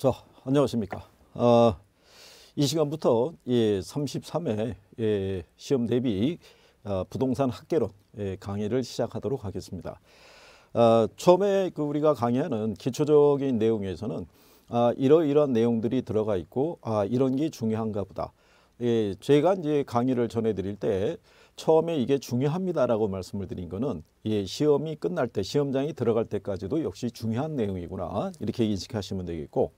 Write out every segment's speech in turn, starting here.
자, 안녕하십니까. 아, 이 시간부터 예, 33회 예, 시험 대비 아, 부동산 학계론 예, 강의를 시작하도록 하겠습니다. 아, 처음에 그 우리가 강의하는 기초적인 내용에서는 아, 이러이러한 내용들이 들어가 있고 아, 이런 게 중요한가 보다. 예, 제가 이제 강의를 전해드릴 때 처음에 이게 중요합니다라고 말씀을 드린 거는 예, 시험이 끝날 때 시험장이 들어갈 때까지도 역시 중요한 내용이구나 이렇게 인식하시면 되겠고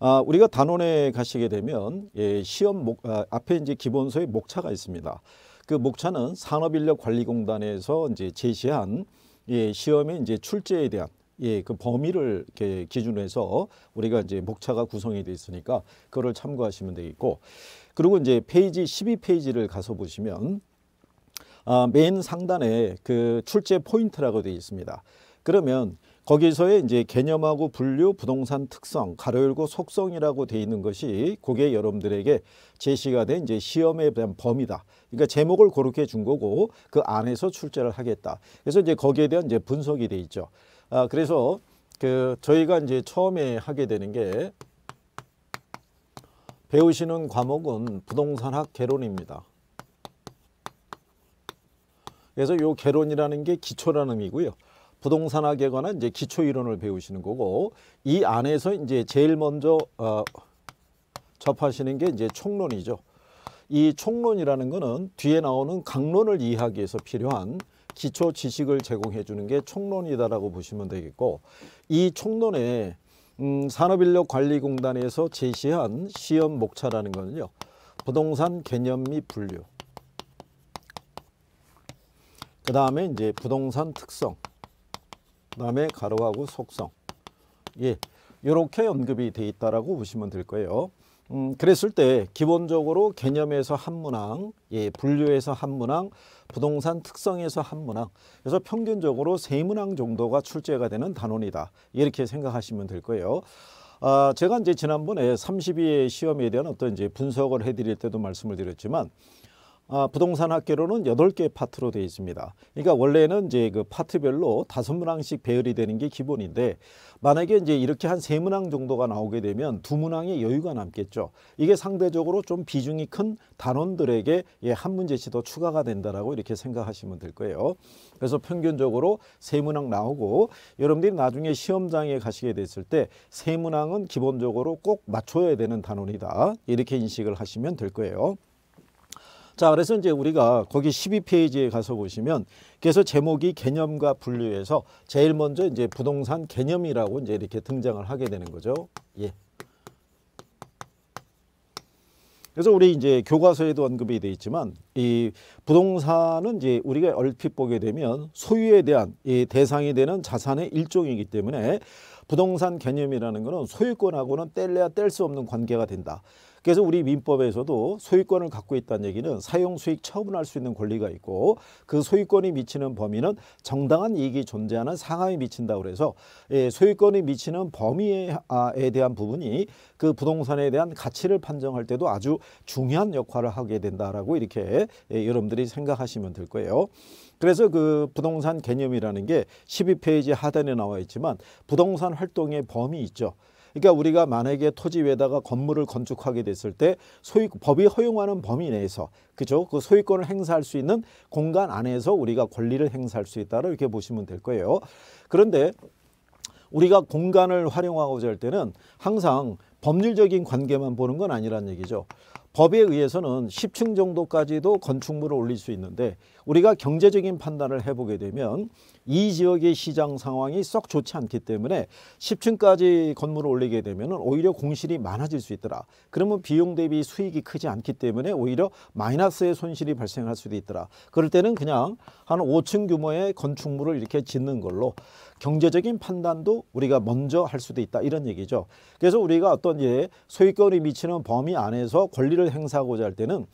아, 우리가 단원에 가시게 되면 예, 시험 목, 아, 앞에 이제 기본서에 목차가 있습니다. 그 목차는 산업인력관리공단에서 이제 제시한 예, 시험의 이제 출제에 대한 예, 그 범위를 이렇게 기준으로 해서 우리가 이제 목차가 구성이 되어 있으니까 그거를 참고하시면 되겠고 그리고 이제 페이지 12페이지를 가서 보시면 어, 맨 상단에 그 출제 포인트라고 되어 있습니다. 그러면 거기서의 이제 개념하고 분류, 부동산 특성, 가로 열고 속성이라고 되어 있는 것이 고객 여러분들에게 제시가 된 이제 시험에 대한 범위다. 그러니까 제목을 그렇게 준 거고 그 안에서 출제를 하겠다. 그래서 이제 거기에 대한 이제 분석이 돼 있죠. 아, 그래서 그 저희가 이제 처음에 하게 되는 게 배우시는 과목은 부동산학 개론입니다. 그래서 요 개론이라는 게 기초라는 의미고요. 부동산학에 관한 이제 기초 이론을 배우시는 거고 이 안에서 이제 제일 먼저 어, 접하시는 게 이제 총론이죠. 이 총론이라는 거는 뒤에 나오는 강론을 이해하기 위해서 필요한 기초 지식을 제공해 주는 게 총론이다라고 보시면 되겠고 이 총론에 음, 산업인력관리공단에서 제시한 시험 목차라는 거는요. 부동산 개념 및 분류 그 다음에 이제 부동산 특성, 그 다음에 가로하고 속성. 예, 이렇게 언급이 돼 있다라고 보시면 될 거예요. 음, 그랬을 때 기본적으로 개념에서 한 문항, 예, 분류에서 한 문항, 부동산 특성에서 한 문항. 그래서 평균적으로 세 문항 정도가 출제가 되는 단원이다. 이렇게 생각하시면 될 거예요. 아, 제가 이제 지난번에 3 2회 시험에 대한 어떤 이제 분석을 해드릴 때도 말씀을 드렸지만 아, 부동산 학계로는 8덟개 파트로 되어 있습니다. 그러니까 원래는 이제 그 파트별로 다섯 문항씩 배열이 되는 게 기본인데 만약에 이제 이렇게 한 세 문항 정도가 나오게 되면 두 문항의 여유가 남겠죠. 이게 상대적으로 좀 비중이 큰 단원들에게 예, 한 문제씩 더 추가가 된다라고 이렇게 생각하시면 될 거예요. 그래서 평균적으로 세 문항 나오고 여러분들이 나중에 시험장에 가시게 됐을 때 세 문항은 기본적으로 꼭 맞춰야 되는 단원이다. 이렇게 인식을 하시면 될 거예요. 자, 그래서 이제 우리가 거기 12페이지에 가서 보시면 그래서 제목이 개념과 분류해서 제일 먼저 이제 부동산 개념이라고 이제 이렇게 등장을 하게 되는 거죠. 예. 그래서 우리 이제 교과서에도 언급이 돼 있지만 이 부동산은 이제 우리가 얼핏 보게 되면 소유에 대한 이 대상이 되는 자산의 일종이기 때문에 부동산 개념이라는 것은 소유권하고는 뗄래야 뗄 수 없는 관계가 된다. 그래서 우리 민법에서도 소유권을 갖고 있다는 얘기는 사용 수익 처분할 수 있는 권리가 있고 그 소유권이 미치는 범위는 정당한 이익이 존재하는 상하에 미친다 그래서 예, 소유권이 미치는 범위에 대한 부분이 그 부동산에 대한 가치를 판정할 때도 아주 중요한 역할을 하게 된다라고 이렇게 예, 여러분들이 생각하시면 될 거예요. 그래서 그 부동산 개념이라는 게 12페이지 하단에 나와 있지만 부동산 활동의 범위 있죠. 그러니까 우리가 만약에 토지 위에다가 건물을 건축하게 됐을 때소위 법이 허용하는 범위 내에서 그죠? 그 소유권을 행사할 수 있는 공간 안에서 우리가 권리를 행사할 수있다 이렇게 보시면 될 거예요. 그런데 우리가 공간을 활용하고자 할 때는 항상 법률적인 관계만 보는 건 아니란 얘기죠. 법에 의해서는 10층 정도까지도 건축물을 올릴 수 있는데 우리가 경제적인 판단을 해보게 되면 이 지역의 시장 상황이 썩 좋지 않기 때문에 10층까지 건물을 올리게 되면 오히려 공실이 많아질 수 있더라. 그러면 비용 대비 수익이 크지 않기 때문에 오히려 마이너스의 손실이 발생할 수도 있더라. 그럴 때는 그냥 한 5층 규모의 건축물을 이렇게 짓는 걸로 경제적인 판단도 우리가 먼저 할 수도 있다. 이런 얘기죠. 그래서 우리가 어떤 예, 소유권이 미치는 범위 안에서 권리를 권한을 행사하고자 할 때는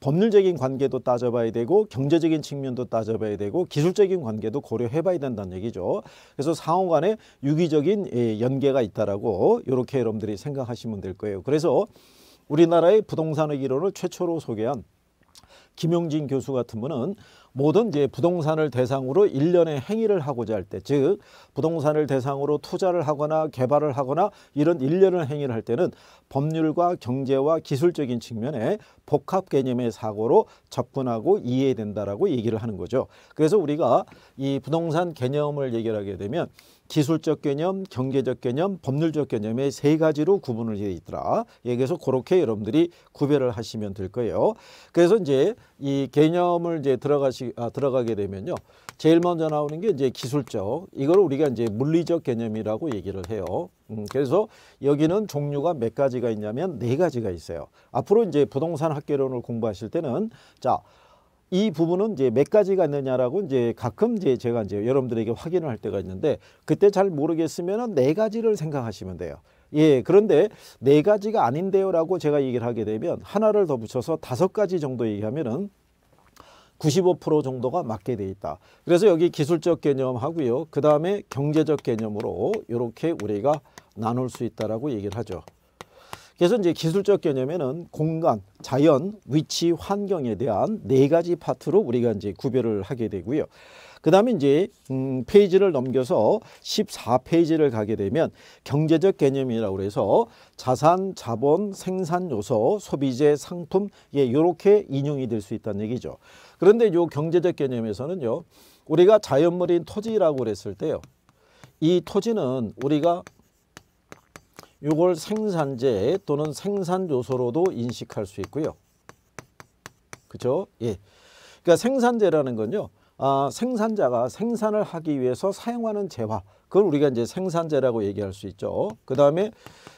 법률적인 관계도 따져봐야 되고 경제적인 측면도 따져봐야 되고 기술적인 관계도 고려해봐야 된다는 얘기죠. 그래서 상호 간에 유기적인 예, 연계가 있다라고 이렇게 여러분들이 생각하시면 될 거예요. 그래서 우리나라의 부동산의 이론을 최초로 소개한 김용진 교수 같은 분은 모든 이제 부동산을 대상으로 일련의 행위를 하고자 할 때, 즉 부동산을 대상으로 투자를 하거나 개발을 하거나 이런 일련의 행위를 할 때는 법률과 경제와 기술적인 측면에 복합 개념의 사고로 접근하고 이해된다라고 얘기를 하는 거죠. 그래서 우리가 이 부동산 개념을 얘기 하게 되면 기술적 개념, 경제적 개념, 법률적 개념의 세 가지로 구분을 해 있더라. 여기서 그렇게 여러분들이 구별을 하시면 될 거예요. 그래서 이제 이 개념을 이제 들어가시 아, 들어가게 되면요. 제일 먼저 나오는 게 이제 기술적. 이걸 우리가 이제 물리적 개념이라고 얘기를 해요. 음, 그래서 여기는 종류가 몇 가지가 있냐면 네 가지가 있어요. 앞으로 이제 부동산 학개론을 공부하실 때는 자이 부분은 이제 몇 가지가 있느냐라고 이제 가끔 이제 제가 이제 여러분들에게 확인을 할 때가 있는데 그때 잘 모르겠으면은 네 가지를 생각하시면 돼요. 예, 그런데 네 가지가 아닌데요라고 제가 얘기를 하게 되면 하나를 더 붙여서 다섯 가지 정도 얘기하면은 95% 정도가 맞게 돼 있다. 그래서 여기 기술적 개념하고요. 그 다음에 경제적 개념으로 이렇게 우리가 나눌 수 있다라고 얘기를 하죠. 그래서 이제 기술적 개념에는 공간, 자연, 위치, 환경에 대한 네 가지 파트로 우리가 이제 구별을 하게 되고요. 그 다음에 이제 음, 페이지를 넘겨서 14페이지를 가게 되면 경제적 개념이라고 해서 자산, 자본, 생산 요소, 소비재, 상품 예, 이렇게 인용이 될 수 있다는 얘기죠. 그런데 요 경제적 개념에서는요. 우리가 자연물인 토지라고 그랬을 때요. 이 토지는 우리가 이걸 생산재 또는 생산 요소로도 인식할 수 있고요. 그죠? 예. 그러니까 생산재라는 건요. 아, 생산자가 생산을 하기 위해서 사용하는 재화 그걸 우리가 이제 생산재라고 얘기할 수 있죠. 그 다음에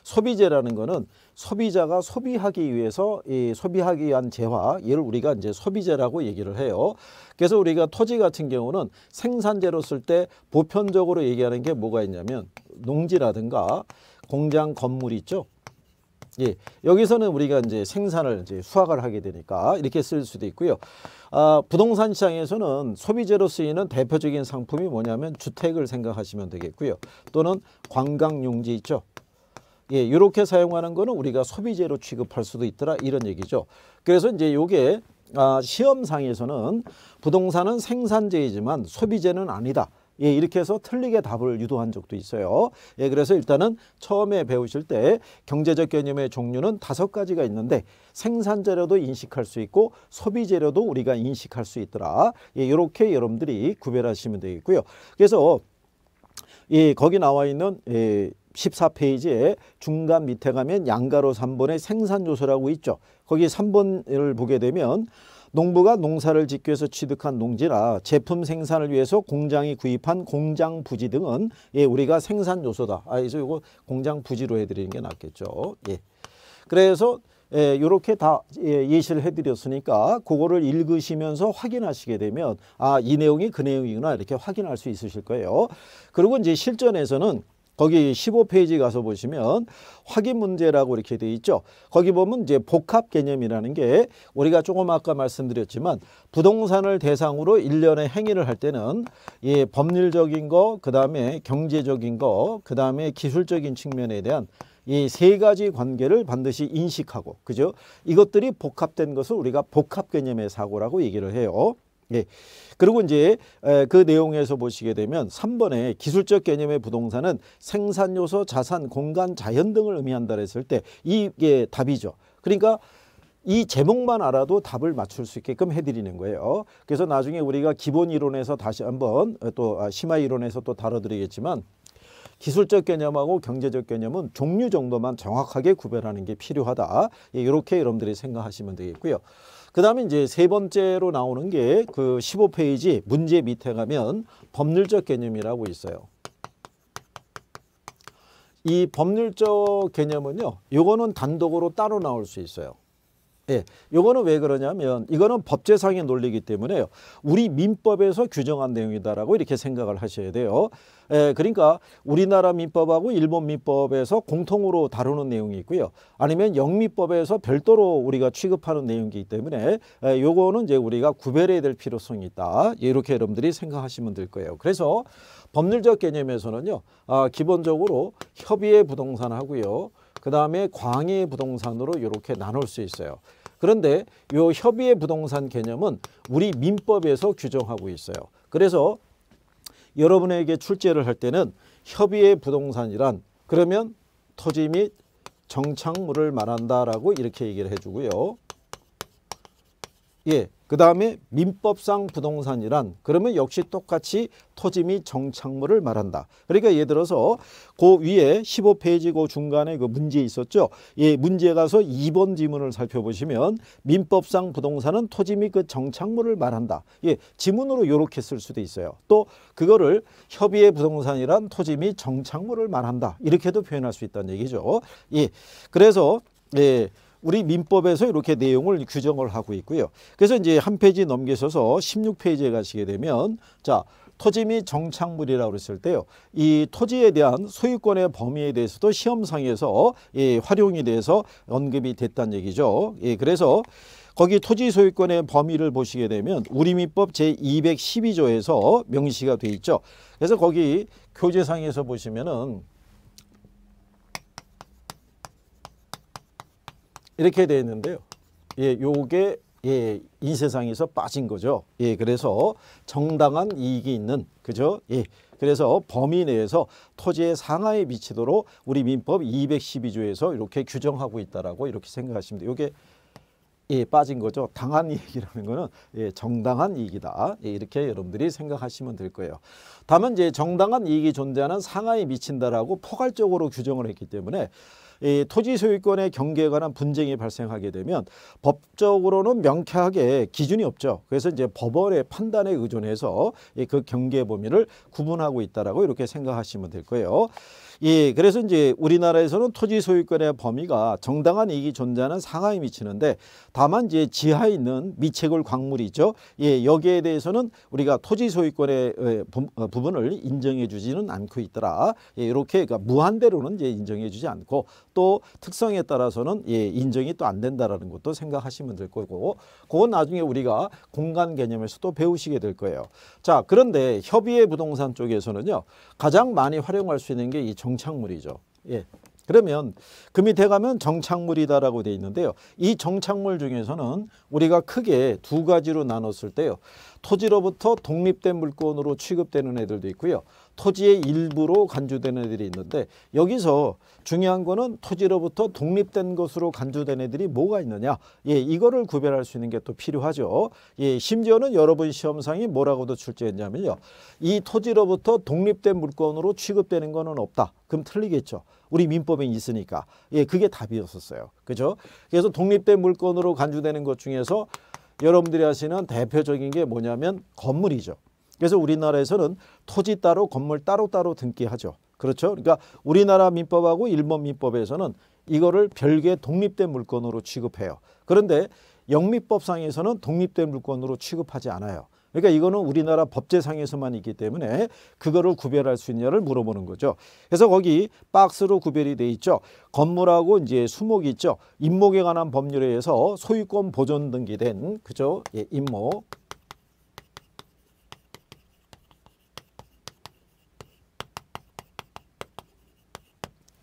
소비재라는 거는 소비자가 소비하기 위해서 이 소비하기 위한 재화 얘를 우리가 이제 소비재라고 얘기를 해요. 그래서 우리가 토지 같은 경우는 생산재로 쓸 때 보편적으로 얘기하는 게 뭐가 있냐면 농지라든가 공장 건물이 있죠. 예, 여기서는 우리가 이제 생산을 이제 수확을 하게 되니까 이렇게 쓸 수도 있고요. 아, 부동산 시장에서는 소비재로 쓰이는 대표적인 상품이 뭐냐면 주택을 생각하시면 되겠고요. 또는 관광용지 있죠. 예, 이렇게 사용하는 거는 우리가 소비재로 취급할 수도 있더라 이런 얘기죠. 그래서 이제 요게 아, 시험상에서는 부동산은 생산재이지만 소비재는 아니다. 예, 이렇게 해서 틀리게 답을 유도한 적도 있어요. 예, 그래서 일단은 처음에 배우실 때 경제적 개념의 종류는 다섯 가지가 있는데 생산 재료도 인식할 수 있고 소비 재료도 우리가 인식할 수 있더라. 예, 이렇게 여러분들이 구별하시면 되겠고요. 그래서 예, 거기 나와 있는 예, 14페이지에 중간 밑에 가면 양가로 3번의 생산 요소라고 있죠. 거기 3번을 보게 되면 농부가 농사를 짓기 위해서 취득한 농지라 제품 생산을 위해서 공장이 구입한 공장 부지 등은 예, 우리가 생산 요소다. 아, 그래 이거 공장 부지로 해드리는 게 낫겠죠. 예. 그래서 예, 이렇게 다 예, 시를 해드렸으니까 그거를 읽으시면서 확인하시게 되면 아이 내용이 그 내용이구나 이렇게 확인할 수 있으실 거예요. 그리고 이제 실전에서는 거기 15페이지 가서 보시면 확인 문제라고 이렇게 돼 있죠. 거기 보면 이제 복합 개념이라는 게 우리가 조금 아까 말씀드렸지만 부동산을 대상으로 일련의 행위를 할 때는 예, 법률적인 거, 그다음에 경제적인 거, 그다음에 기술적인 측면에 대한 이 세 가지 관계를 반드시 인식하고 그죠? 이것들이 복합된 것을 우리가 복합 개념의 사고라고 얘기를 해요. 예. 그리고 이제 그 내용에서 보시게 되면 3번에 기술적 개념의 부동산은 생산 요소, 자산, 공간, 자연 등을 의미한다 했을 때 이게 답이죠. 그러니까 이 제목만 알아도 답을 맞출 수 있게끔 해드리는 거예요. 그래서 나중에 우리가 기본 이론에서 다시 한번 어, 또 아, 심화 이론에서 또 다뤄드리겠지만 기술적 개념하고 경제적 개념은 종류 정도만 정확하게 구별하는 게 필요하다. 이렇게 예, 여러분들이 생각하시면 되겠고요. 그 다음에 이제 세 번째로 나오는 게 그 15페이지 문제 밑에 가면 법률적 개념이라고 있어요. 이 법률적 개념은요. 요거는 단독으로 따로 나올 수 있어요. 예. 요거는 왜 그러냐면 이거는 법제상의 논리이기 때문에요. 우리 민법에서 규정한 내용이다라고 이렇게 생각을 하셔야 돼요. 예, 그러니까 우리나라 민법하고 일본 민법에서 공통으로 다루는 내용이 있고요. 아니면 영미법에서 별도로 우리가 취급하는 내용이기 때문에 예, 요거는 이제 우리가 구별해야 될 필요성이 있다. 이렇게 여러분들이 생각하시면 될 거예요. 그래서 법률적 개념에서는요. 아, 기본적으로 협의의 부동산하고요. 그 다음에 광의 부동산으로 이렇게 나눌 수 있어요. 그런데 요 협의의 부동산 개념은 우리 민법에서 규정하고 있어요. 그래서 여러분에게 출제를 할 때는 협의의 부동산이란 그러면 토지 및 정착물을 말한다라고 이렇게 얘기를 해주고요. 예, 그 다음에 민법상 부동산이란 그러면 역시 똑같이 토지 및 정착물을 말한다. 그러니까 예를 들어서 그 위에 15페이지 그 중간에 그 문제 있었죠. 예, 문제 에 가서 2번 지문을 살펴보시면 민법상 부동산은 토지 및 그 정착물을 말한다. 예, 지문으로 요렇게 쓸 수도 있어요. 또 그거를 협의의 부동산이란 토지 및 정착물을 말한다. 이렇게도 표현할 수 있다는 얘기죠. 예, 그래서 예, 우리 민법에서 이렇게 내용을 규정을 하고 있고요. 그래서 이제 한 페이지 넘기셔서 16페이지에 가시게 되면 자 토지 및 정착물이라고 그랬을 때요. 이 토지에 대한 소유권의 범위에 대해서도 시험상에서 예, 활용이 돼서 언급이 됐다는 얘기죠. 예, 그래서 거기 토지 소유권의 범위를 보시게 되면 우리민법 제212조에서 명시가 돼 있죠. 그래서 거기 교재상에서 보시면은 이렇게 되어 있는데요. 예, 요게 예, 이 세상에서 빠진 거죠. 예, 그래서 정당한 이익이 있는 그죠? 예. 그래서 범위 내에서 토지의 상하에 미치도록 우리 민법 212조에서 이렇게 규정하고 있다라고 이렇게 생각하시면 돼요. 요게 예, 빠진 거죠. 당한 이익이라는 거는 예, 정당한 이익이다. 예, 이렇게 여러분들이 생각하시면 될 거예요. 다만 이제 정당한 이익이 존재하는 상하에 미친다라고 포괄적으로 규정을 했기 때문에 이 토지 소유권의 경계에 관한 분쟁이 발생하게 되면 법적으로는 명쾌하게 기준이 없죠. 그래서 이제 법원의 판단에 의존해서 그 경계 범위를 구분하고 있다라고 이렇게 생각하시면 될 거예요. 예, 그래서 이제 우리나라에서는 토지 소유권의 범위가 정당한 이익이 존재하는 상하에 미치는데 다만 이제 지하에 있는 미채굴 광물이죠. 예, 여기에 대해서는 우리가 토지 소유권의 어, 어, 부분을 인정해 주지는 않고 있더라. 예, 이렇게 그러니까 무한대로는 이제 인정해 주지 않고 또 특성에 따라서는 예, 인정이 또 안 된다라는 것도 생각하시면 될 거고 그건 나중에 우리가 공간 개념에서도 배우시게 될 거예요. 자, 그런데 협의의 부동산 쪽에서는요. 가장 많이 활용할 수 있는 게이 정착물이죠. 예. 그러면 그 밑에 가면 정착물이다라고 돼 있는데요. 이 정착물 중에서는 우리가 크게 두 가지로 나눴을 때요. 토지로부터 독립된 물건으로 취급되는 애들도 있고요. 토지의 일부로 간주된 애들이 있는데 여기서 중요한 거는 토지로부터 독립된 것으로 간주된 애들이 뭐가 있느냐 예 이거를 구별할 수 있는 게 또 필요하죠 예 심지어는 여러분 시험상이 뭐라고도 출제했냐면요 이 토지로부터 독립된 물건으로 취급되는 거는 없다 그럼 틀리겠죠 우리 민법에 있으니까 예 그게 답이었었어요 그죠 그래서 독립된 물건으로 간주되는 것 중에서 여러분들이 아시는 대표적인 게 뭐냐면 건물이죠 그래서 우리나라에서는 토지 따로 건물 따로따로 등기하죠. 그렇죠. 그러니까 우리나라 민법하고 일본 민법에서는 이거를 별개 독립된 물건으로 취급해요. 그런데 영미법상에서는 독립된 물건으로 취급하지 않아요. 그러니까 이거는 우리나라 법제상에서만 있기 때문에 그거를 구별할 수 있냐를 물어보는 거죠. 그래서 거기 박스로 구별이 돼 있죠. 건물하고 이제 수목이 있죠. 임목에 관한 법률에 의해서 소유권 보존 등기된 그죠? 예, 임목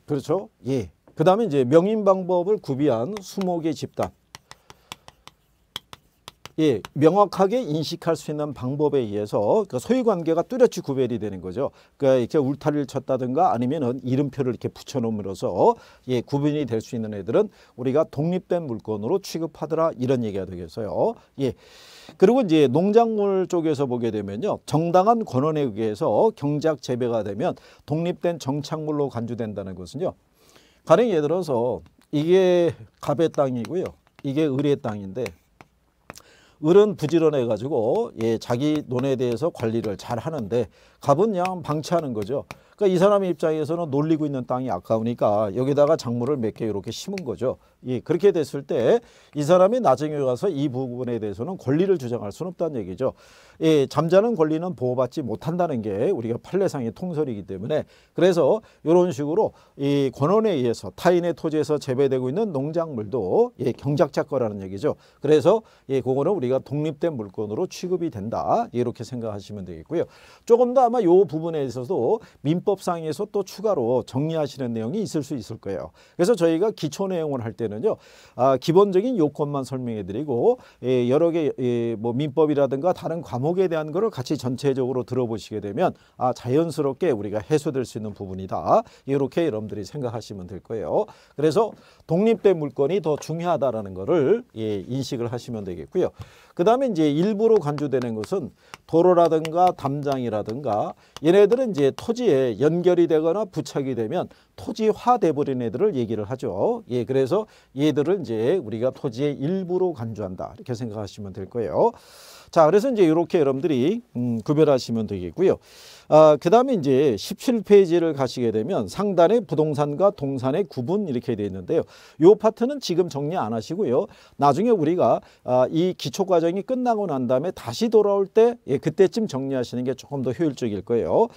그렇죠? 예. 그 다음에 이제 명인 방법을 구비한 수목의 집단. 예, 명확하게 인식할 수 있는 방법에 의해서 그 소유관계가 뚜렷이 구별이 되는 거죠. 그 이렇게 울타리를 쳤다든가 아니면은 이름표를 이렇게 붙여놓으로써 예, 구분이 될 수 있는 애들은 우리가 독립된 물건으로 취급하더라 이런 얘기가 되겠어요. 예. 그리고 이제 농작물 쪽에서 보게 되면요. 정당한 권원에 의해서 경작 재배가 되면 독립된 정착물로 간주된다는 것은요. 가령 예를 들어서 이게 갑의 땅이고요. 이게 을의 땅인데 을은 부지런해 가지고 예, 자기 논에 대해서 관리를 잘 하는데 갑은 양 방치하는 거죠. 그러니까 이 사람의 입장에서는 놀리고 있는 땅이 아까우니까 여기다가 작물을 몇 개 이렇게 심은 거죠. 예, 그렇게 됐을 때 이 사람이 나중에 가서 이 부분에 대해서는 권리를 주장할 수는 없다는 얘기죠. 예, 잠자는 권리는 보호받지 못한다는 게 우리가 판례상의 통설이기 때문에 그래서 이런 식으로 이 권원에 의해서 타인의 토지에서 재배되고 있는 농작물도 예, 경작자 거라는 얘기죠. 그래서 예, 그거는 우리가 독립된 물건으로 취급이 된다 이렇게 생각하시면 되겠고요. 조금 더 아마 이 부분에 있어서도 민법 민법상에서 또 추가로 정리하시는 내용이 있을 수 있을 거예요. 그래서 저희가 기초 내용을 할 때는요. 아, 기본적인 요건만 설명해 드리고 예, 여러 개 예, 뭐 민법이라든가 다른 과목에 대한 거를 같이 전체적으로 들어보시게 되면 아, 자연스럽게 우리가 해소될 수 있는 부분이다. 이렇게 여러분들이 생각하시면 될 거예요. 그래서 독립된 물건이 더 중요하다라는 거를 예, 인식을 하시면 되겠고요. 그다음에 이제 일부러 간주되는 것은 도로라든가 담장이라든가 얘네들은 이제 토지에 연결이 되거나 부착이 되면 토지화 돼버린 애들을 얘기를 하죠. 예, 그래서 얘들을 이제 우리가 토지의 일부로 간주한다 이렇게 생각하시면 될 거예요. 자, 그래서 이제 이렇게 여러분들이 음, 구별하시면 되겠고요. 아, 그다음에 이제 17페이지를 가시게 되면 상단에 부동산과 동산의 구분 이렇게 되어 있는데요. 요 파트는 지금 정리 안 하시고요. 나중에 우리가 아, 이 기초 과정이 끝나고 난 다음에 다시 돌아올 때 예, 그때쯤 정리하시는 게 조금 더 효율적일 거예요.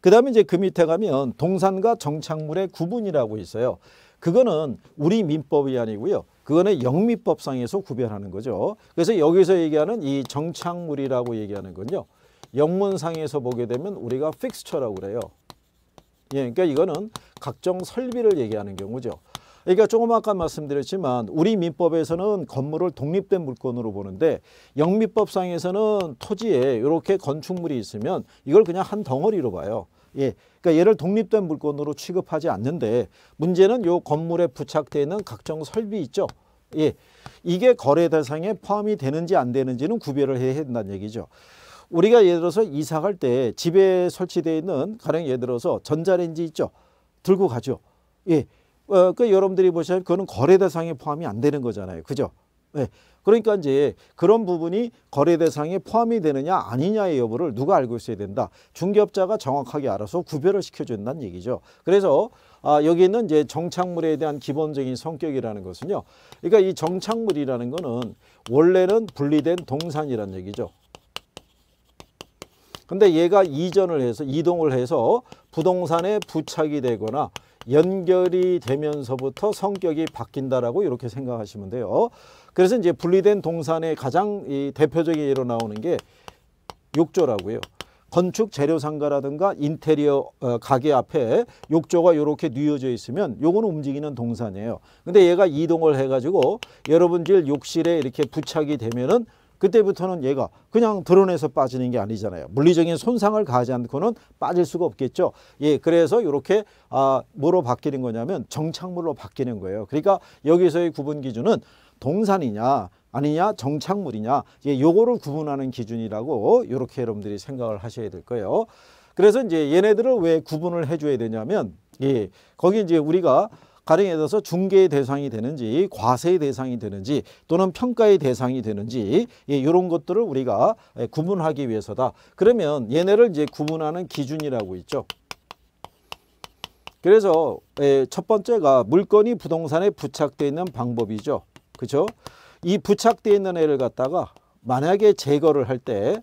그 다음에 이제 그 밑에 가면 동산과 정착물의 구분이라고 있어요. 그거는 우리 민법이 아니고요. 그거는 영미법상에서 구별하는 거죠. 그래서 여기서 얘기하는 이 정착물이라고 얘기하는 건요. 영문상에서 보게 되면 우리가 픽스처라고 그래요. 예, 그러니까 이거는 각종 설비를 얘기하는 경우죠. 그러니까 조금 아까 말씀드렸지만 우리 민법에서는 건물을 독립된 물건으로 보는데 영미법상에서는 토지에 이렇게 건축물이 있으면 이걸 그냥 한 덩어리로 봐요. 예. 그러니까 얘를 독립된 물건으로 취급하지 않는데 문제는 요 건물에 부착되어 있는 각종 설비 있죠. 예. 이게 거래 대상에 포함이 되는지 안 되는지는 구별을 해야 된다는 얘기죠. 우리가 예를 들어서 이사 갈 때 집에 설치되어 있는 가령 예를 들어서 전자레인지 있죠. 들고 가죠. 예. 어, 그 여러분들이 보시면 그거는 거래 대상에 포함이 안 되는 거잖아요. 그죠? 네. 그러니까 이제 그런 부분이 거래 대상에 포함이 되느냐 아니냐의 여부를 누가 알고 있어야 된다. 중개업자가 정확하게 알아서 구별을 시켜준다는 얘기죠. 그래서 아, 여기 있는 이제 정착물에 대한 기본적인 성격이라는 것은요. 그러니까 이 정착물이라는 거는 원래는 분리된 동산이라는 얘기죠. 근데 얘가 이전을 해서 이동을 해서 부동산에 부착이 되거나 연결이 되면서부터 성격이 바뀐다라고 이렇게 생각하시면 돼요. 그래서 이제 분리된 동산의 가장 이 대표적인 예로 나오는 게욕조라고요 건축 재료 상가라든가 인테리어 어, 가게 앞에 욕조가 이렇게 뉘어져 있으면 요건 움직이는 동산이에요. 근데 얘가 이동을 해가지고 여러분 집 욕실에 이렇게 부착이 되면은 그때부터는 얘가 그냥 드러내서 빠지는 게 아니잖아요. 물리적인 손상을 가하지 않고는 빠질 수가 없겠죠. 예, 그래서 이렇게 아, 뭐로 바뀌는 거냐면 정착물로 바뀌는 거예요. 그러니까 여기서의 구분 기준은 동산이냐 아니냐 정착물이냐 예, 요거를 구분하는 기준이라고 이렇게 여러분들이 생각을 하셔야 될 거예요. 그래서 이제 얘네들을 왜 구분을 해줘야 되냐면 예, 거기 이제 우리가 가령 예를 들어서 중개 대상이 되는지 과세 대상이 되는지 또는 평가의 대상이 되는지 예, 이런 것들을 우리가 예, 구분하기 위해서다. 그러면 얘네를 이제 구분하는 기준이라고 있죠. 그래서 예, 첫 번째가 물건이 부동산에 부착되어 있는 방법이죠. 그렇죠? 이 부착되어 있는 애를 갖다가 만약에 제거를 할때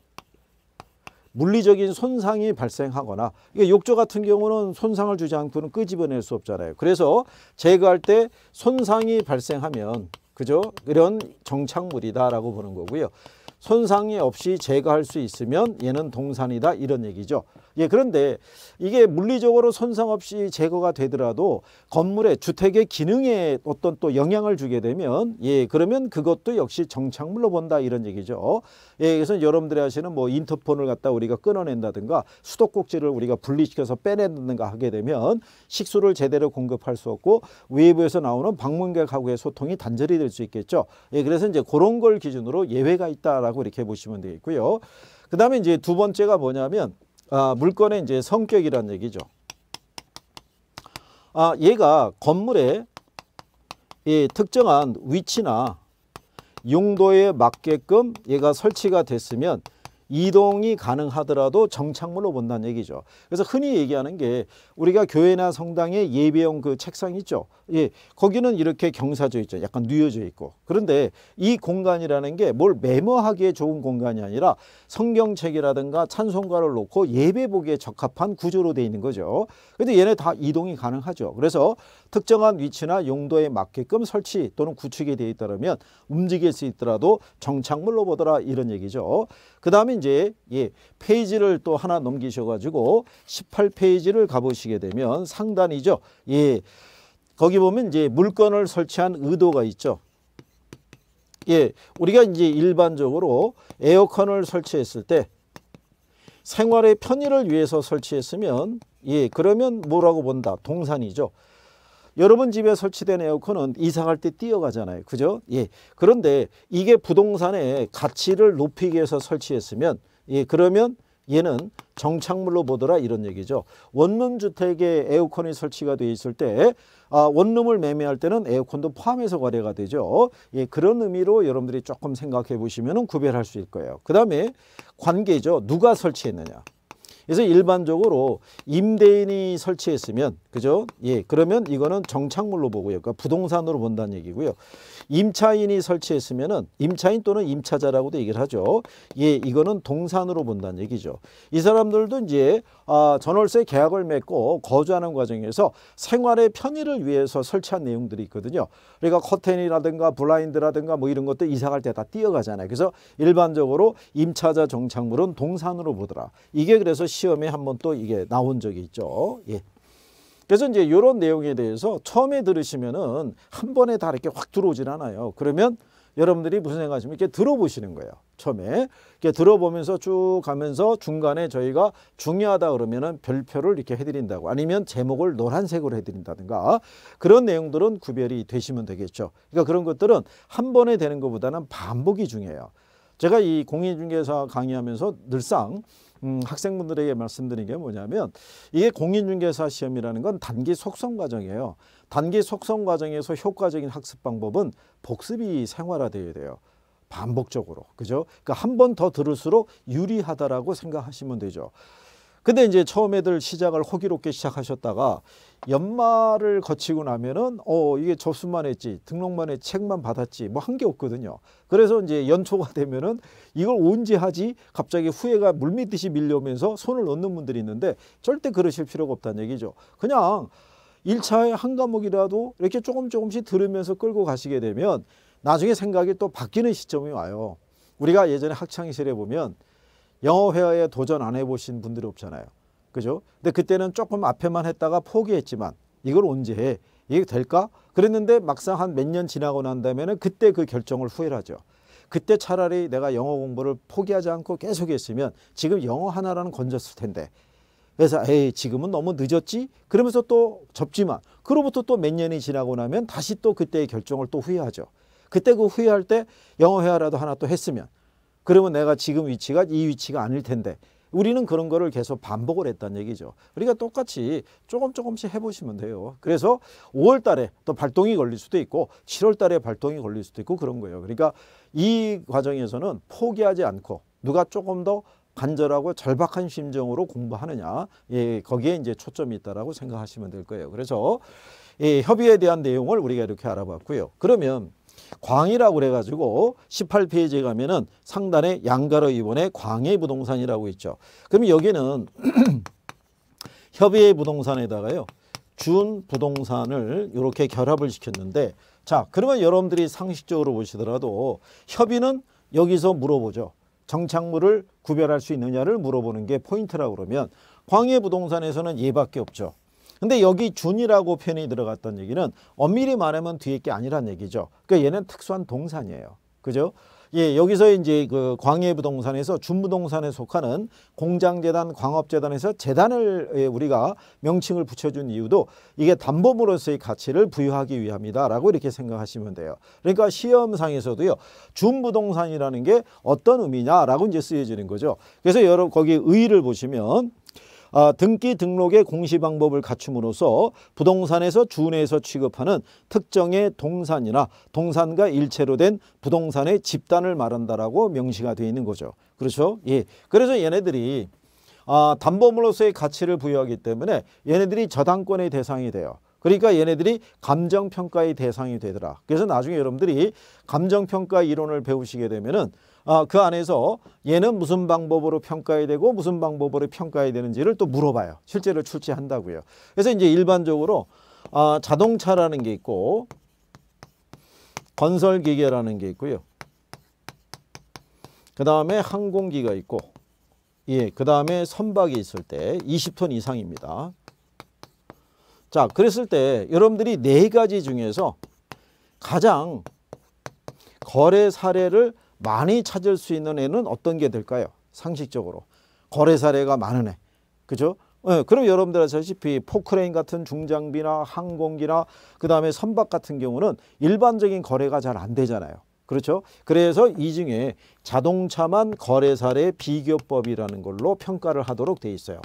물리적인 손상이 발생하거나 이게 그러니까 욕조 같은 경우는 손상을 주지 않고는 끄집어낼 수 없잖아요. 그래서 제거할 때 손상이 발생하면 그죠? 이런 정착물이다라고 보는 거고요. 손상이 없이 제거할 수 있으면 얘는 동산이다 이런 얘기죠. 예, 그런데 이게 물리적으로 손상 없이 제거가 되더라도 건물의 주택의 기능에 어떤 또 영향을 주게 되면 예, 그러면 그것도 역시 정착물로 본다 이런 얘기죠. 예, 그래서 여러분들이 하시는 뭐 인터폰을 갖다 우리가 끊어낸다든가 수도꼭지를 우리가 분리시켜서 빼낸다든가 하게 되면 식수를 제대로 공급할 수 없고 외부에서 나오는 방문객하고의 소통이 단절이 될 수 있겠죠. 예, 그래서 이제 그런 걸 기준으로 예외가 있다라고 이렇게 보시면 되겠고요. 그 다음에 이제 두 번째가 뭐냐면 아, 물건의 이제 성격이란 얘기죠. 아, 얘가 건물의 예, 특정한 위치나 용도에 맞게끔 얘가 설치가 됐으면 이동이 가능하더라도 정착물로 본다는 얘기죠. 그래서 흔히 얘기하는 게 우리가 교회나 성당에 예배용 그 책상 있죠. 예, 거기는 이렇게 경사져 있죠. 약간 누여져 있고. 그런데 이 공간이라는 게 뭘 메모하기에 좋은 공간이 아니라 성경책이라든가 찬송가를 놓고 예배 보기에 적합한 구조로 돼 있는 거죠. 근데 얘네 다 이동이 가능하죠. 그래서 특정한 위치나 용도에 맞게끔 설치 또는 구축이 되어 있다면 움직일 수 있더라도 정착물로 보더라 이런 얘기죠. 그 다음에 이제 예, 페이지를 또 하나 넘기셔가지고 18페이지를 가보시 면 보시게 되면 상단이죠. 예. 거기 보면 이제 물건을 설치한 의도가 있죠. 예. 우리가 이제 일반적으로 에어컨을 설치했을 때 생활의 편의를 위해서 설치했으면 예. 그러면 뭐라고 본다? 동산이죠. 여러분 집에 설치된 에어컨은 이상할때 뛰어가잖아요. 그죠? 예. 그런데 이게 부동산의 가치를 높이기 위해서 설치했으면 예, 그러면 얘는 정착물로 보더라 이런 얘기죠. 원룸 주택에 에어컨이 설치가 되어 있을 때 아, 원룸을 매매할 때는 에어컨도 포함해서 거래가 되죠. 예, 그런 의미로 여러분들이 조금 생각해 보시면 구별할 수 있을 거예요. 그 다음에 관계죠. 누가 설치했느냐. 그래서 일반적으로 임대인이 설치했으면 그죠? 예. 그러면 이거는 정착물로 보고요. 그러니까 부동산으로 본다는 얘기고요. 임차인이 설치했으면은 임차인 또는 임차자라고도 얘기를 하죠. 예, 이거는 동산으로 본다는 얘기죠. 이 사람들도 이제 아, 전월세 계약을 맺고 거주하는 과정에서 생활의 편의를 위해서 설치한 내용들이 있거든요. 그러니까 커튼이라든가 블라인드라든가 뭐 이런 것들 이사 갈 때다 띄어가잖아요. 그래서 일반적으로 임차자 정착물은 동산으로 보더라. 이게 그래서 시험에 한 번 또 이게 나온 적이 있죠. 예. 그래서 이제 이런 내용에 대해서 처음에 들으시면은 한 번에 다 이렇게 확 들어오진 않아요. 그러면 여러분들이 무슨 생각하시면 이렇게 들어보시는 거예요. 처음에 이렇게 들어보면서 쭉 가면서 중간에 저희가 중요하다 그러면은 별표를 이렇게 해드린다고 아니면 제목을 노란색으로 해드린다든가 그런 내용들은 구별이 되시면 되겠죠. 그러니까 그런 것들은 한 번에 되는 것보다는 반복이 중요해요. 제가 이 공인중개사 강의하면서 늘상 음, 학생분들에게 말씀드린 게 뭐냐면 이게 공인중개사 시험이라는 건 단기 속성 과정이에요. 단기 속성 과정에서 효과적인 학습 방법은 복습이 생활화되어야 돼요. 반복적으로. 그죠? 그러니까 한 번 더 들을수록 유리하다라고 생각하시면 되죠. 근데 이제 처음에들 시작을 호기롭게 시작하셨다가 연말을 거치고 나면은 어 이게 접수만 했지 등록만 했지 책만 받았지 뭐 한 게 없거든요. 그래서 이제 연초가 되면은 이걸 언제 하지 갑자기 후회가 물밀듯이 밀려오면서 손을 얻는 분들이 있는데 절대 그러실 필요가 없다는 얘기죠. 그냥 1차에한 과목이라도 이렇게 조금 조금씩 들으면서 끌고 가시게 되면 나중에 생각이 또 바뀌는 시점이 와요. 우리가 예전에 학창시절에 보면 영어 회화에 도전 안 해보신 분들이 없잖아요. 그죠? 근데 그때는 조금 앞에만 했다가 포기했지만 이걸 언제 해? 이게 될까? 그랬는데 막상 한 몇 년 지나고 난 다음에는 그때 그 결정을 후회 하죠. 그때 차라리 내가 영어 공부를 포기하지 않고 계속했으면 지금 영어 하나라는 건졌을 텐데 그래서 에이 지금은 너무 늦었지 그러면서 또 접지만 그로부터 또 몇 년이 지나고 나면 다시 또 그때의 결정을 또 후회하죠. 그때 그 후회할 때 영어 회화라도 하나 또 했으면 그러면 내가 지금 위치가 이 위치가 아닐 텐데 우리는 그런 거를 계속 반복을 했다는 얘기죠. 우리가 똑같이 조금 조금씩 해보시면 돼요. 그래서 5월 달에 또 발동이 걸릴 수도 있고 7월 달에 발동이 걸릴 수도 있고 그런 거예요. 그러니까 이 과정에서는 포기하지 않고 누가 조금 더 간절하고 절박한 심정으로 공부하느냐 예, 거기에 이제 초점이 있다라고 생각하시면 될 거예요. 그래서 예, 협의에 대한 내용을 우리가 이렇게 알아봤고요. 그러면 광이라고 그래가지고 18페이지에 가면은 상단에 양가로 이번에 광해 부동산이라고 있죠. 그럼 여기는 협의의 부동산에다가요. 준 부동산을 이렇게 결합을 시켰는데 자 그러면 여러분들이 상식적으로 보시더라도 협의는 여기서 물어보죠. 정착물을 구별할 수 있느냐를 물어보는 게 포인트라고 그러면 광해 부동산에서는 얘밖에 없죠. 근데 여기 준이라고 표현이 들어갔던 얘기는 엄밀히 말하면 뒤에 게 아니란 얘기죠. 그러니까 얘는 특수한 동산이에요. 그죠? 예, 여기서 이제 그 광해부동산에서 준부동산에 속하는 공장재단, 광업재단에서 재단을 예, 우리가 명칭을 붙여준 이유도 이게 담보물로서의 가치를 부여하기 위함이다라고 이렇게 생각하시면 돼요. 그러니까 시험상에서도요, 준부동산이라는 게 어떤 의미냐라고 이제 쓰여지는 거죠. 그래서 여러분 거기 의의를 보시면 아, 등기 등록의 공시 방법을 갖춤으로써 부동산에서 주준에서 취급하는 특정의 동산이나 동산과 일체로 된 부동산의 집단을 말한다라고 명시가 되어 있는 거죠. 그렇죠? 예. 그래서 얘네들이 아, 담보물로서의 가치를 부여하기 때문에 얘네들이 저당권의 대상이 돼요. 그러니까 얘네들이 감정평가의 대상이 되더라. 그래서 나중에 여러분들이 감정평가 이론을 배우시게 되면은 어, 그 안에서 얘는 무슨 방법으로 평가해야 되고 무슨 방법으로 평가해야 되는지를 또 물어봐요. 실제로 출제한다고요. 그래서 이제 일반적으로 어, 자동차라는 게 있고 건설기계라는 게 있고요. 그 다음에 항공기가 있고 예, 그 다음에 선박이 있을 때 20톤 이상입니다. 자, 그랬을 때 여러분들이 네 가지 중에서 가장 거래 사례를 많이 찾을 수 있는 애는 어떤 게 될까요? 상식적으로. 거래 사례가 많은 애. 그죠? 네, 그럼 여러분들 아시다시피 포크레인 같은 중장비나 항공기나 그 다음에 선박 같은 경우는 일반적인 거래가 잘 안 되잖아요. 그렇죠? 그래서 이 중에 자동차만 거래 사례 비교법이라는 걸로 평가를 하도록 돼 있어요.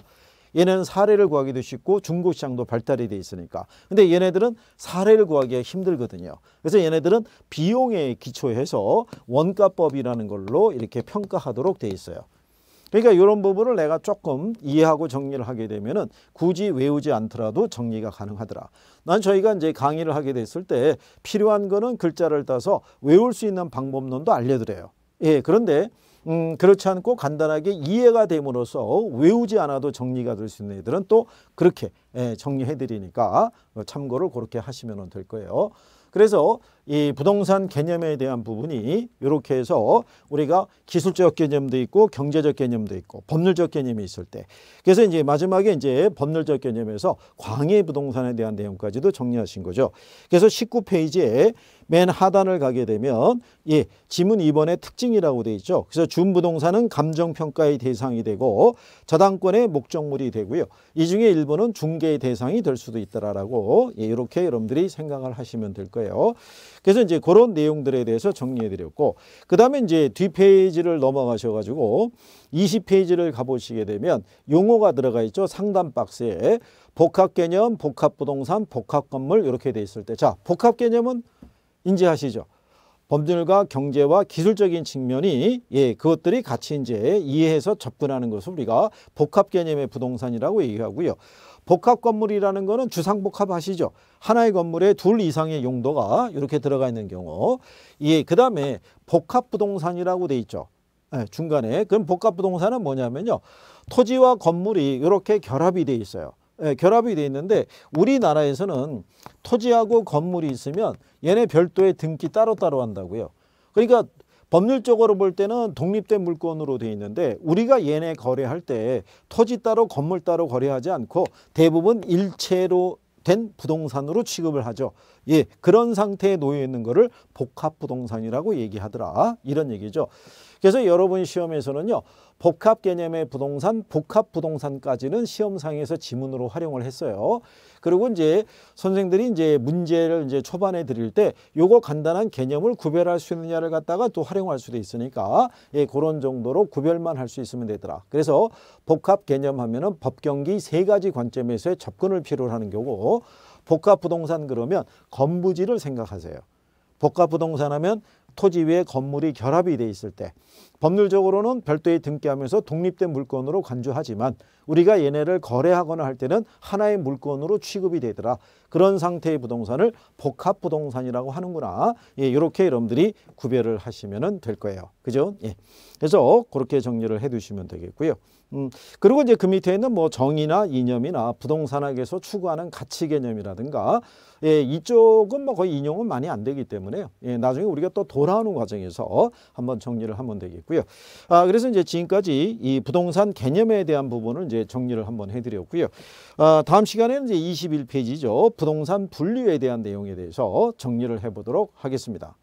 얘는 사례를 구하기도 쉽고 중고시장도 발달이 돼 있으니까. 근데 얘네들은 사례를 구하기가 힘들거든요. 그래서 얘네들은 비용에 기초해서 원가법이라는 걸로 이렇게 평가하도록 돼 있어요. 그러니까 이런 부분을 내가 조금 이해하고 정리를 하게 되면은 굳이 외우지 않더라도 정리가 가능하더라. 난 저희가 이제 강의를 하게 됐을 때 필요한 거는 글자를 따서 외울 수 있는 방법론도 알려드려요. 예, 그런데 음, 그렇지 않고 간단하게 이해가 됨으로써 외우지 않아도 정리가 될 수 있는 애들은 또 그렇게 예, 정리해 드리니까 참고를 그렇게 하시면 될 거예요. 그래서 이 부동산 개념에 대한 부분이 이렇게 해서 우리가 기술적 개념도 있고 경제적 개념도 있고 법률적 개념이 있을 때 그래서 이제 마지막에 이제 법률적 개념에서 광해 부동산에 대한 내용까지도 정리하신 거죠. 그래서 19페이지에 맨 하단을 가게 되면 예, 지문 2번의 특징이라고 돼 있죠. 그래서 준부동산은 감정평가의 대상이 되고 저당권의 목적물이 되고요. 이 중에 일부는 중개의 대상이 될 수도 있다라고 예, 이렇게 여러분들이 생각을 하시면 될 거예요. 그래서 이제 그런 내용들에 대해서 정리해 드렸고 그다음에 이제 뒷페이지를 넘어가셔 가지고 20페이지를 가보시게 되면 용어가 들어가 있죠. 상단 박스에 복합 개념, 복합 부동산, 복합 건물 이렇게 돼 있을 때 자, 복합 개념은 인지하시죠. 법률과 경제와 기술적인 측면이 예 그것들이 같이 이제 이해해서 접근하는 것을 우리가 복합 개념의 부동산이라고 얘기하고요. 복합 건물이라는 거는 주상복합 하시죠. 하나의 건물에 둘 이상의 용도가 이렇게 들어가 있는 경우. 예, 그 다음에 복합 부동산이라고 돼 있죠. 예, 중간에. 그럼 복합 부동산은 뭐냐면요. 토지와 건물이 이렇게 결합이 돼 있어요. 예, 결합이 돼 있는데 우리나라에서는 토지하고 건물이 있으면 얘네 별도의 등기 따로따로 한다고요. 그러니까 법률적으로 볼 때는 독립된 물건으로 돼 있는데 우리가 얘네 거래할 때 토지 따로 건물 따로 거래하지 않고 대부분 일체로 된 부동산으로 취급을 하죠. 예, 그런 상태에 놓여 있는 거를 복합 부동산이라고 얘기하더라. 이런 얘기죠. 그래서 여러분 시험에서는요. 복합 개념의 부동산, 복합 부동산까지는 시험상에서 지문으로 활용을 했어요. 그리고 이제 선생들이 이제 문제를 이제 초반에 드릴 때 요거 간단한 개념을 구별할 수 있느냐를 갖다가 또 활용할 수도 있으니까 예, 그런 정도로 구별만 할 수 있으면 되더라. 그래서 복합 개념 하면은 법경기 세 가지 관점에서의 접근을 필요로 하는 경우 복합 부동산 그러면 건부지를 생각하세요. 복합 부동산 하면 토지 위에 건물이 결합이 돼 있을 때 법률적으로는 별도의 등기하면서 독립된 물건으로 간주하지만 우리가 얘네를 거래하거나 할 때는 하나의 물건으로 취급이 되더라. 그런 상태의 부동산을 복합 부동산이라고 하는구나. 예, 이렇게 여러분들이 구별을 하시면 될 거예요. 그죠? 예. 그래서 그렇게 정리를 해 두시면 되겠고요. 음, 그리고 이제 그 밑에는 있뭐 정의나 이념이나 부동산학에서 추구하는 가치 개념이라든가 예, 이쪽은 뭐 거의 인용은 많이 안 되기 때문에 예, 나중에 우리가 또 돌아오는 과정에서 한번 정리를 하면 되겠고요. 아, 그래서 이제 지금까지 이 부동산 개념에 대한 부분을 이제 이렇 예, 정리를 한번 해드렸고요. 아, 다음 시간에는 이제 21페이지죠. 부동산 분류에 대한 내용에 대해서 정리를 해보도록 하겠습니다.